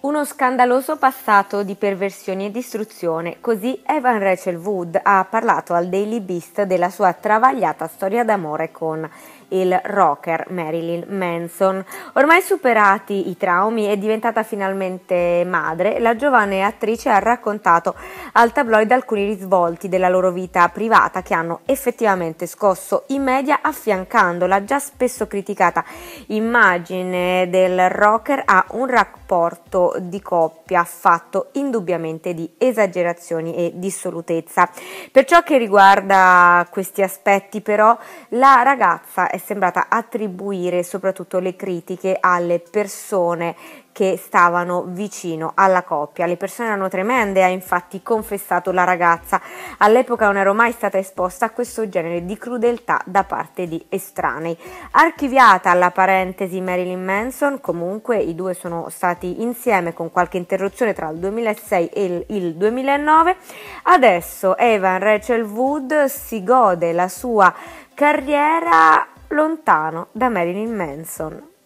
uno scandaloso passato di perversioni e distruzione, così Evan Rachel Wood ha parlato al Daily Beast della sua travagliata storia d'amore con il rocker Marilyn Manson. Ormai superati i traumi e diventata finalmente madre, la giovane attrice ha raccontato al tabloid alcuni risvolti della loro vita privata che hanno effettivamente scosso i media affiancando la già spesso criticata immagine del rocker a un rapporto di coppia fatto indubbiamente di esagerazioni e dissolutezza. Per ciò che riguarda questi aspetti però la ragazza è sembrata attribuire soprattutto le critiche alle persone che stavano vicino alla coppia. Le persone erano tremende, ha infatti confessato la ragazza. All'epoca non ero mai stata esposta a questo genere di crudeltà da parte di estranei. Archiviata la parentesi Marilyn Manson, comunque i due sono stati insieme con qualche interruzione tra il 2006 e il 2009. Adesso Evan Rachel Wood si gode la sua carriera lontano da Marilyn Manson.